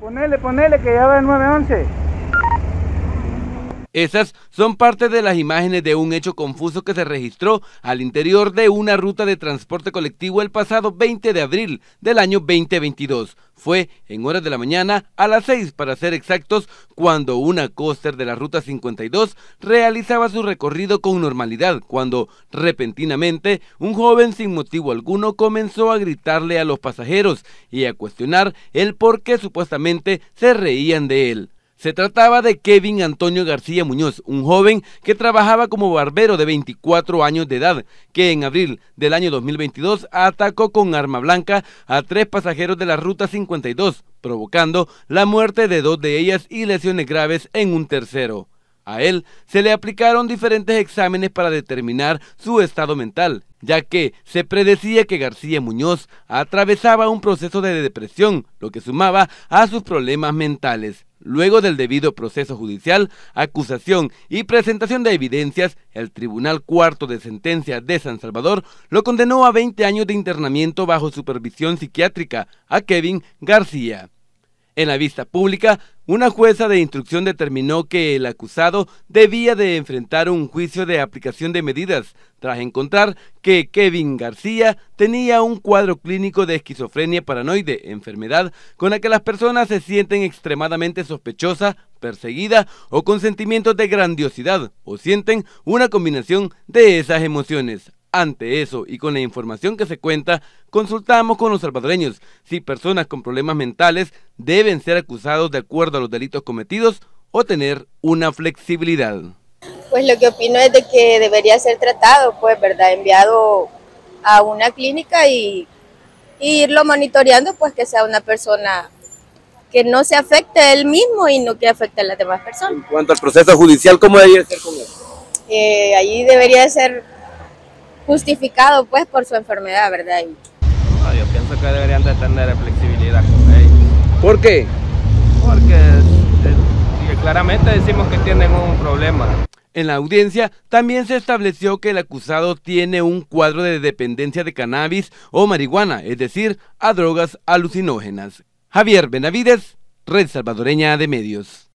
Ponele, ponele, que ya va el 911. Esas son parte de las imágenes de un hecho confuso que se registró al interior de una ruta de transporte colectivo el pasado 20 de abril del año 2022. Fue en horas de la mañana, a las 6 para ser exactos, cuando una coaster de la Ruta 52 realizaba su recorrido con normalidad, cuando repentinamente un joven sin motivo alguno comenzó a gritarle a los pasajeros y a cuestionar el por qué supuestamente se reían de él. Se trataba de Kevin Antonio García Muñoz, un joven que trabajaba como barbero de 24 años de edad, que en abril del año 2022 atacó con arma blanca a tres pasajeros de la Ruta 52, provocando la muerte de dos de ellas y lesiones graves en un tercero. A él se le aplicaron diferentes exámenes para determinar su estado mental, ya que se predecía que García Muñoz atravesaba un proceso de depresión, lo que sumaba a sus problemas mentales. Luego del debido proceso judicial, acusación y presentación de evidencias, el Tribunal Cuarto de Sentencia de San Salvador lo condenó a 20 años de internamiento bajo supervisión psiquiátrica a Kevin García. En la vista pública, una jueza de instrucción determinó que el acusado debía de enfrentar un juicio de aplicación de medidas, tras encontrar que Kevin García tenía un cuadro clínico de esquizofrenia paranoide, enfermedad con la que las personas se sienten extremadamente sospechosa, perseguida o con sentimientos de grandiosidad, o sienten una combinación de esas emociones. Ante eso y con la información que se cuenta, consultamos con los salvadoreños si personas con problemas mentales deben ser acusados de acuerdo a los delitos cometidos o tener una flexibilidad. Pues lo que opino es de que debería ser tratado, pues, ¿verdad? Enviado a una clínica y, irlo monitoreando, pues que sea una persona que no se afecte a él mismo y no que afecte a las demás personas. En cuanto al proceso judicial, ¿cómo debería ser eh, allí debería ser justificado pues por su enfermedad, ¿verdad? yo pienso que deberían de tener flexibilidad ¿Por qué? Porque eh, claramente decimos que tienen un problema. En la audiencia también se estableció que el acusado tiene un cuadro de dependencia de cannabis o marihuana, es decir, a drogas alucinógenas. Javier Benavides, Red Salvadoreña de Medios.